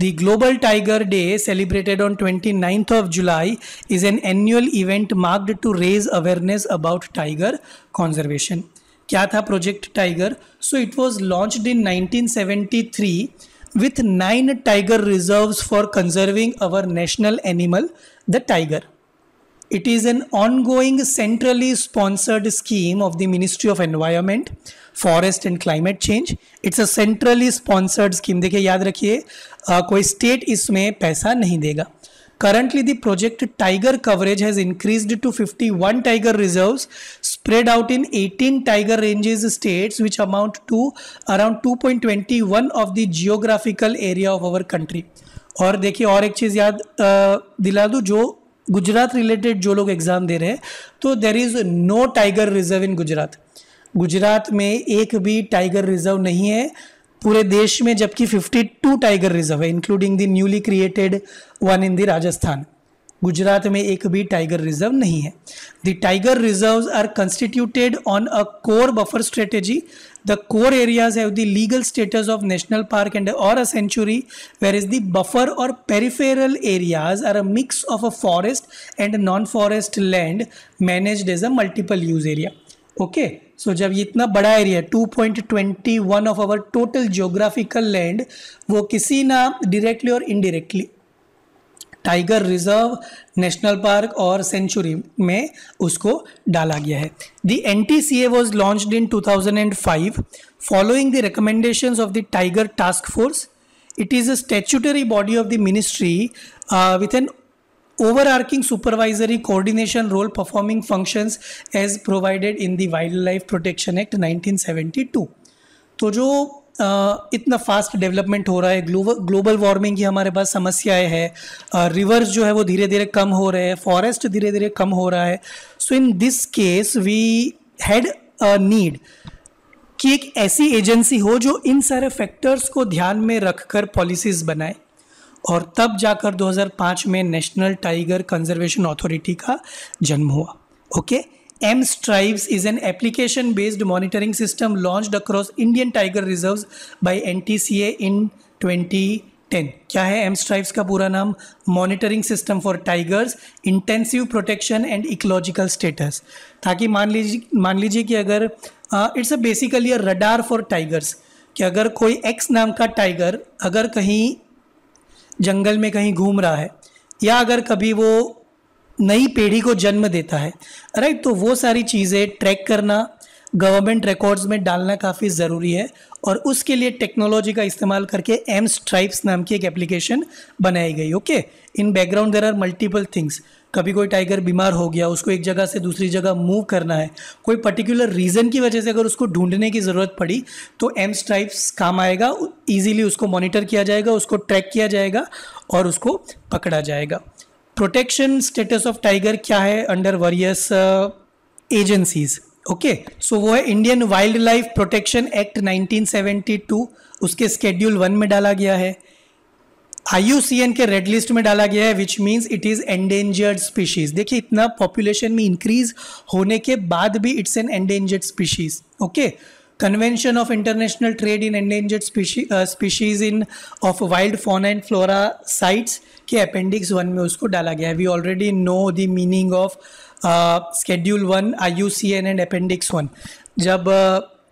The Global Tiger Day, celebrated on 29th of July, is an annual event marked to raise awareness about tiger conservation. क्या था Project Tiger so it was launched in 1973 with nine tiger reserves for conserving our national animal, the tiger. It is an ongoing centrally sponsored scheme of the Ministry of Environment, Forest and Climate Change. It's a centrally sponsored scheme. देखिए याद रखिए uh, कोई स्टेट इसमें पैसा नहीं देगा currently the project tiger coverage has increased to 51 tiger reserves spread out in 18 tiger ranges states which amount to around 2.21 of the geographical area of our country और देखिए और एक चीज़ याद दिला दूँ जो गुजरात रिलेटेड जो लोग एग्ज़ाम दे रहे हैं तो there is no tiger reserve in Gujarat Gujarat में एक भी टाइगर रिजर्व नहीं है पूरे देश में जबकि 52 टाइगर रिजर्व है including the newly created one in the Rajasthan Gujarat में एक भी टाइगर रिजर्व नहीं है the tiger reserve are constituted on a core buffer strategy the core areas have the legal status of national park and और a sanctuary where is the buffer और peripheral areas are a mix of a forest and non forest land managed as a multiple use area okay so जब ये इतना बड़ा area two point twenty one of our total geographical land वो किसी ना डायरेक्टली और indirectly tiger reserve national park और सेंचुरी में उसको डाला गया है the N T C A was launch in five following the recommendation of the tiger task force it is a statutory body of the ministry with an overarching supervisory coordination role performing functions as provided in the wildlife protection act 1972 तो जो Uh, इतना फास्ट डेवलपमेंट हो रहा है ग्लोबल वार्मिंग की हमारे पास समस्याएं हैं रिवर्स जो है वो धीरे धीरे कम हो रहे हैं फॉरेस्ट धीरे धीरे कम हो रहा है so in this case we had need कि एक ऐसी एजेंसी हो जो इन सारे फैक्टर्स को ध्यान में रखकर पॉलिसीज बनाए और तब जाकर 2005 में नेशनल टाइगर कंजर्वेशन अथॉरिटी का जन्म हुआ okay M stripes is an application based monitoring system launched across Indian tiger reserves by NTCA in 2010 क्या है एम स्ट्राइव्स का पूरा नाम monitoring system for tigers intensive protection and ecological status ताकि मान लीजिए मान लीजिए कि अगर it's a basically a radar for tigers कि अगर कोई एक्स नाम का टाइगर अगर कहीं जंगल में कहीं घूम रहा है या अगर कभी वो नई पीढ़ी को जन्म देता है राइट तो वो सारी चीज़ें ट्रैक करना गवर्नमेंट रिकॉर्ड्स में डालना काफ़ी ज़रूरी है और उसके लिए टेक्नोलॉजी का इस्तेमाल करके एम स्ट्राइप्स नाम की एक एप्लीकेशन बनाई गई okay in background there are multiple things कभी कोई टाइगर बीमार हो गया उसको एक जगह से दूसरी जगह मूव करना है कोई पर्टिकुलर रीज़न की वजह से अगर उसको ढूंढने की ज़रूरत पड़ी तो एम स्ट्राइप्स काम आएगा ईजिली उसको मॉनिटर किया जाएगा उसको ट्रैक किया जाएगा और उसको पकड़ा जाएगा प्रोटेक्शन स्टेटस ऑफ टाइगर क्या है under various agencies okay so वो है Indian Wildlife Protection Act 1972 उसके स्केड्यूल वन में डाला गया है आईयूसीएन के रेड लिस्ट में डाला गया है which means it is endangered species देखिए इतना पॉपुलेशन में इंक्रीज होने के बाद भी it's an endangered species okay convention of international trade in endangered species in of wild fauna and flora CITES के अपेंडिक्स वन में उसको डाला गया है we already know the meaning of schedule one I U C N and appendix one जब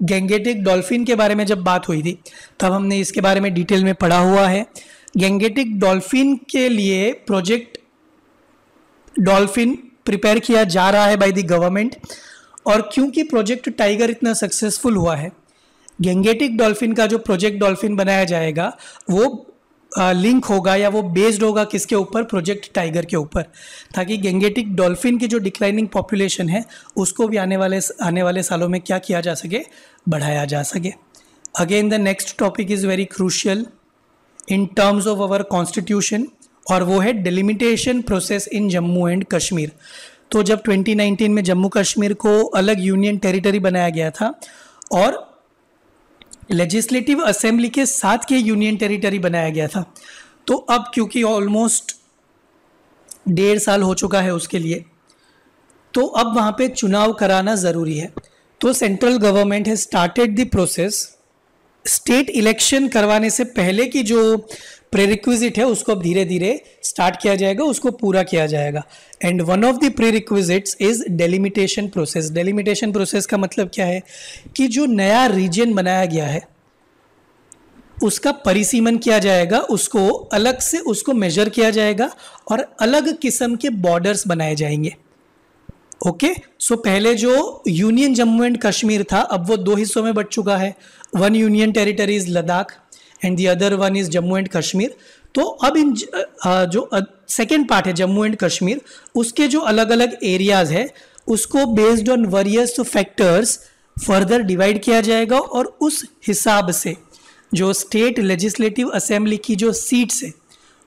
uh, डॉल्फिन के बारे में जब बात हुई थी तब हमने इसके बारे में डिटेल में पढ़ा हुआ है गेंगेटिक डॉल्फिन के लिए प्रोजेक्ट डॉल्फिन प्रिपेयर किया जा रहा है बाय द गवर्नमेंट और क्योंकि प्रोजेक्ट टाइगर इतना सक्सेसफुल हुआ है गेंगेटिक डॉल्फिन का जो प्रोजेक्ट डॉल्फिन बनाया जाएगा वो लिंक होगा या वो बेस्ड होगा किसके ऊपर प्रोजेक्ट टाइगर के ऊपर ताकि गेंगेटिक डॉल्फिन की जो डिक्लाइनिंग पॉपुलेशन है उसको भी आने वाले आने वाले सालों में क्या किया जा सके बढ़ाया जा सके again the next topic is very crucial in terms of our constitution और वो है delimitation process in Jammu and Kashmir तो जब 2019 में जम्मू कश्मीर को अलग यूनियन टेरिटरी बनाया गया था और लेजिस्लेटिव असेंबली के साथ के यूनियन टेरिटरी बनाया गया था तो अब क्योंकि ऑलमोस्ट डेढ़ साल हो चुका है उसके लिए तो अब वहाँ पे चुनाव कराना ज़रूरी है तो सेंट्रल गवर्नमेंट है started the process state election करवाने से पहले की जो प्रेरिक्विजिट है उसको अब धीरे धीरे स्टार्ट किया जाएगा उसको पूरा किया जाएगा and one of the prerequisites is delimitation process delimitation process का मतलब क्या है कि जो नया रीजन बनाया गया है उसका परिसीमन किया जाएगा उसको अलग से उसको मेजर किया जाएगा और अलग किस्म के बॉर्डर्स बनाए जाएंगे ओके okay? सो so, पहले जो यूनियन जम्मू एंड कश्मीर था अब वो दो हिस्सों में बट चुका है one union territory is Ladakh and the other one is Jammu and Kashmir तो अब इन जो सेकेंड पार्ट है जम्मू एंड कश्मीर उसके जो अलग अलग एरियाज़ है उसको based on various factors further divide किया जाएगा और उस हिसाब से जो स्टेट लेजिस्लेटिव असेंबली की जो सीट्स है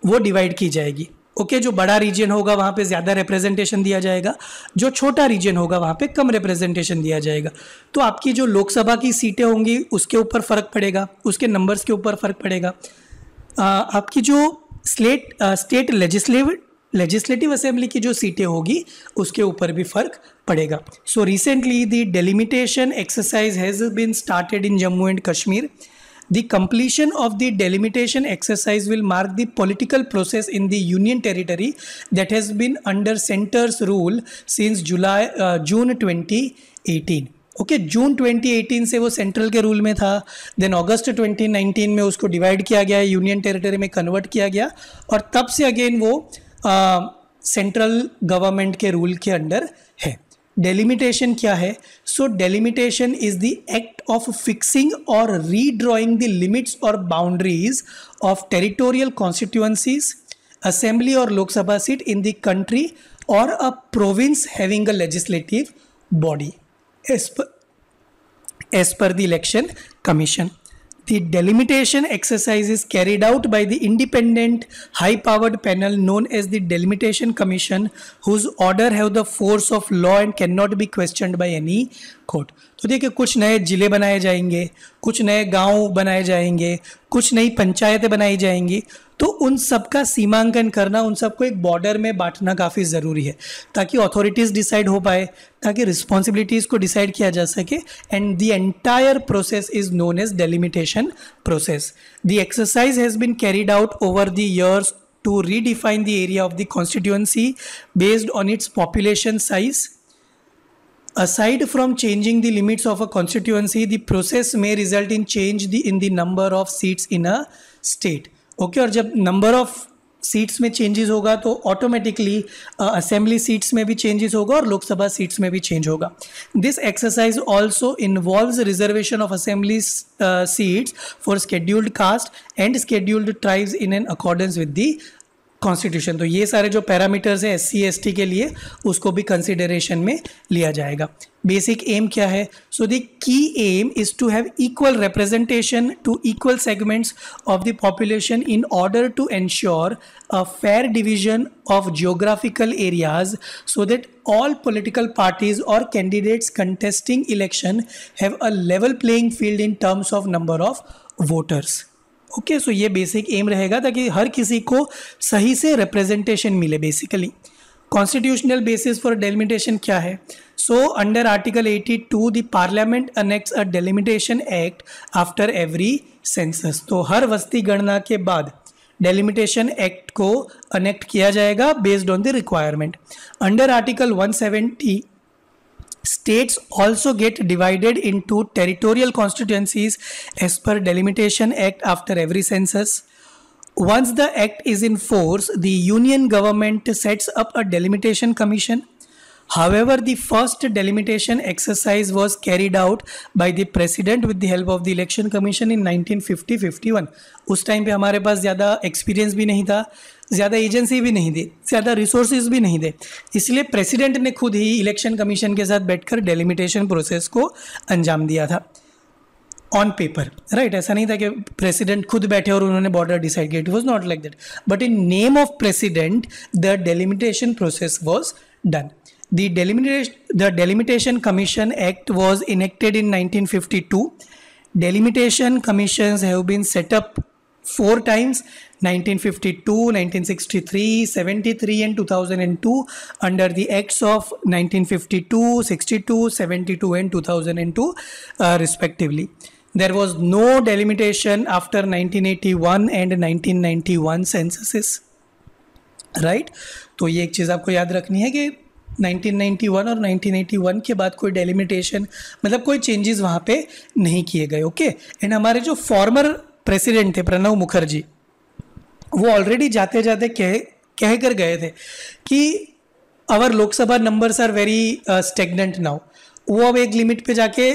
वो डिवाइड की जाएगी ओके okay, जो बड़ा रीजन होगा वहाँ पे ज़्यादा रिप्रेजेंटेशन दिया जाएगा जो छोटा रीजन होगा वहाँ पे कम रिप्रेजेंटेशन दिया जाएगा तो आपकी जो लोकसभा की सीटें होंगी उसके ऊपर फ़र्क पड़ेगा उसके नंबर्स के ऊपर फ़र्क पड़ेगा आ, आपकी जो स्लेट आ, स्टेट लेजिस्लेव लेजिस्लेटिव असेंबली की जो सीटें होगी उसके ऊपर भी फ़र्क पड़ेगा so recently the delimitation exercise has been started in Jammu and Kashmir The completion of the delimitation exercise will mark the political process in the Union territory that has been under center's rule since July uh, June 2018. Okay जून 2018 से वो सेंट्रल के रूल में था देन अगस्त 2019 में उसको डिवाइड किया गया यूनियन टेरिटरी में कन्वर्ट किया गया और तब से अगेन वो सेंट्रल गवर्नमेंट के रूल के अंडर है डेलिमिटेशन क्या है so delimitation is the act of fixing और रीड्रॉइंग द लिमिट्स और boundaries of territorial constituencies assembly और Lok Sabha seat in the country और a province having a legislative body as per as per the election Commission The delimitation exercise is carried out by the independent high-powered panel known as the Delimitation Commission whose order have the force of law and cannot be questioned by any court. तो देखिए कुछ नए ज़िले बनाए जाएंगे कुछ नए गांव बनाए जाएंगे कुछ नई पंचायतें बनाई जाएंगी तो उन सब का सीमांकन करना उन सबको एक बॉर्डर में बांटना काफ़ी ज़रूरी है ताकि अथॉरिटीज़ डिसाइड हो पाए ताकि रिस्पॉन्सिबिलिटीज़ को डिसाइड किया जा सके and the entire process is known as delimitation process the exercise has been carried out over the years to redefine the area of the constituency based on its population size aside from changing the limits of a constituency the process may result in change the in the number of seats in a state okay और जब number of सीट्स में चेंजेस होगा तो ऑटोमेटिकली असेंबली सीट्स में भी चेंजेस होगा और लोकसभा सीट्स में भी चेंज होगा this exercise also involve reservation of assembly seats for scheduled caste and scheduled tribes in an accordance with the constitution तो ये सारे जो पैरामीटर्स हैं एस सी के लिए उसको भी कंसिडरेशन में लिया जाएगा बेसिक एम क्या है so the key aim is to have equal representation to equal segments of the population in order to ensure a fair division of geographical areas so that all political parties और candidates contesting election have a level playing field in terms of number of voters okay so ये बेसिक एम रहेगा ताकि हर किसी को सही से रिप्रेजेंटेशन मिले basically constitutional basis for delimitation क्या है so under article 82 two the parliament enacts a delimitation act after every census तो हर वस्ती गणना के बाद डेलिमिटेशन एक्ट को अनेक्ट किया जाएगा based on the requirement under article 170 states also get divided into territorial constituencies as per delimitation act after every census once the act is in force the union government sets up a delimitation commission however the first delimitation exercise was carried out by the president with the help of the election commission in 1950-51 us time pe hamare paas zyada experience bhi nahi tha ज़्यादा एजेंसी भी नहीं दी ज़्यादा रिसोर्सेज भी नहीं दे इसलिए प्रेसिडेंट ने खुद ही इलेक्शन कमीशन के साथ बैठकर डेलिमिटेशन प्रोसेस को अंजाम दिया था ऑन पेपर राइट ऐसा नहीं था कि प्रेसिडेंट खुद बैठे और उन्होंने बॉर्डर डिसाइड किया it was not like that but in name of president the delimitation process was done The delimitation, the delimitation commission act was enacted in 1952 delimitation commissions have been set up four times 1952, 1963, 73 and 2002 under the Acts of 1952, 62, 72 and 2002 uh, respectively. There was no delimitation after 1981 and 1991 censuses. Right तो ये एक चीज़ आपको याद रखनी है कि 1991 और 1981 के बाद कोई डेलिमिटेशन मतलब कोई चेंजेस वहाँ पे नहीं किए गए ओके एंड हमारे जो फॉर्मर प्रेसिडेंट थे प्रणव मुखर्जी वो ऑलरेडी जाते जाते कह कह कर गए थे कि our Lok Sabha numbers are very stagnant now वो अब एक लिमिट पे जाके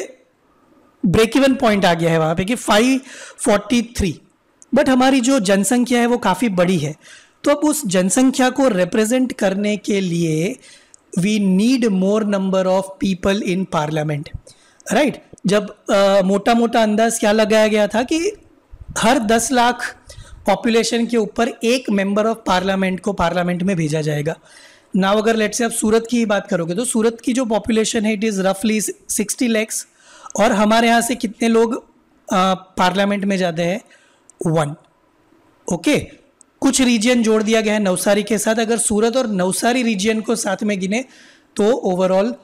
ब्रेक इवन पॉइंट आ गया है वहाँ पे कि 543 बट हमारी जो जनसंख्या है वो काफ़ी बड़ी है तो अब उस जनसंख्या को रिप्रेजेंट करने के लिए we need more number of people in parliament right जब uh, मोटा मोटा अंदाज क्या लगाया गया था कि हर दस लाख पॉपुलेशन के ऊपर एक मेंबर ऑफ पार्लियामेंट को पार्लियामेंट में भेजा जाएगा नाव अगर लेट से आप सूरत की ही बात करोगे तो सूरत की जो पॉपुलेशन है इट इज़ रफली सिक्सटी लैक्स और हमारे यहाँ से कितने लोग पार्लियामेंट में जाते हैं वन ओके कुछ रीजन जोड़ दिया गया है नवसारी के साथ अगर सूरत और नवसारी रीजन को साथ में गिने तो ओवरऑल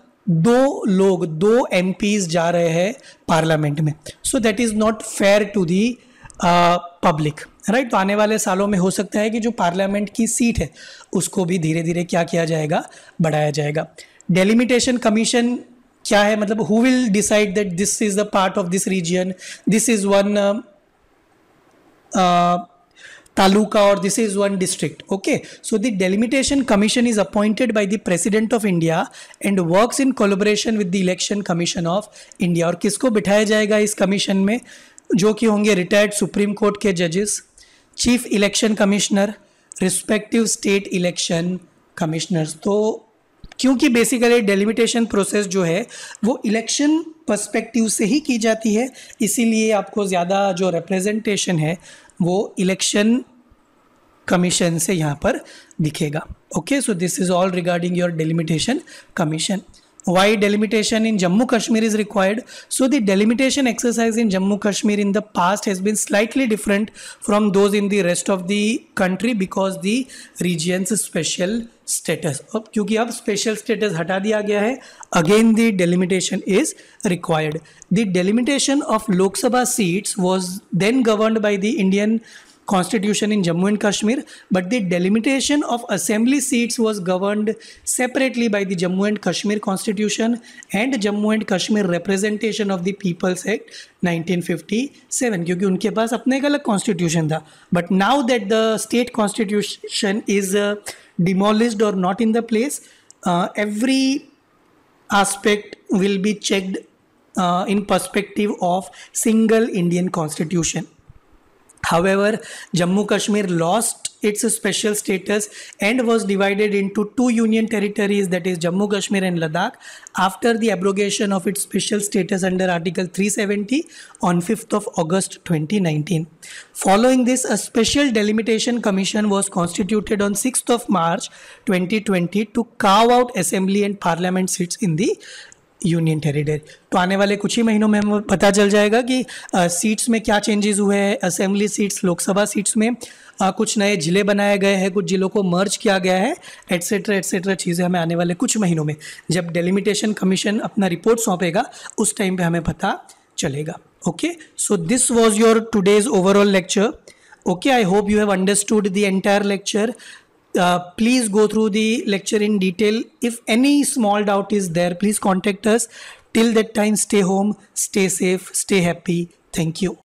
दो लोग दो एम जा रहे हैं पार्लियामेंट में so that is not fair to the public right तो आने वाले सालों में हो सकता है कि जो पार्लियामेंट की सीट है उसको भी धीरे धीरे क्या किया जाएगा बढ़ाया जाएगा डेलिमिटेशन कमीशन क्या है मतलब who will decide that this is the part of this region this is one taluka और this is one district okay so the delimitation commission is appointed by the president of India and works in collaboration with the election commission of India और किसको बिठाया जाएगा इस कमीशन में जो कि होंगे रिटायर्ड सुप्रीम कोर्ट के जजेस chief election commissioner respective state election commissioners तो क्योंकि बेसिकली डेलिमिटेशन प्रोसेस जो है वो इलेक्शन पर्सपेक्टिव से ही की जाती है इसीलिए आपको ज़्यादा जो रिप्रेजेंटेशन है वो इलेक्शन कमीशन से यहाँ पर दिखेगा okay so this is all regarding your delimitation commission why delimitation in Jammu Kashmir is required. So the delimitation exercise in Jammu Kashmir in the past has been slightly different from those in the rest of the country because the region's special status. ab kyunki ab special status hata diya gaya hai again the delimitation is required. The delimitation of Lok Sabha seats was then governed by the Indian constitution in Jammu and Kashmir, but the delimitation of assembly seats was governed separately by the Jammu and Kashmir constitution and Jammu and Kashmir representation of the People's Act 1957 Because they had अपने एक constitution, कॉन्स्टिट्यूशन था but now that the state demolished or not in the place, the uh, aspect will be checked uh, in perspective of single Indian constitution. However, Jammu Kashmir lost its special status and was divided into two union territories that is Jammu Kashmir and Ladakh after the abrogation of its special status under Article 370 on 5th of August 2019. Following this, a special delimitation commission was constituted on 6th of March 2020 to carve out assembly and parliament seats in the union territory तो आने वाले कुछ ही महीनों में हमें पता चल जाएगा कि आ, सीट्स में क्या चेंजेस हुए हैं असेंबली सीट्स लोकसभा सीट्स में आ, कुछ नए ज़िले बनाए गए हैं कुछ ज़िलों को मर्ज किया गया है एट्सेट्रा एट्सेट्रा चीज़ें हमें आने वाले कुछ महीनों में जब डेलिमिटेशन कमीशन अपना रिपोर्ट सौंपेगा उस टाइम पर हमें पता चलेगा okay so this was your today's overall lecture okay I hope you have understood the entire lecture uh, please go through the lecture in detail. If any small doubt is there, please contact us. Till that time, stay home, stay safe, stay happy. Thank you.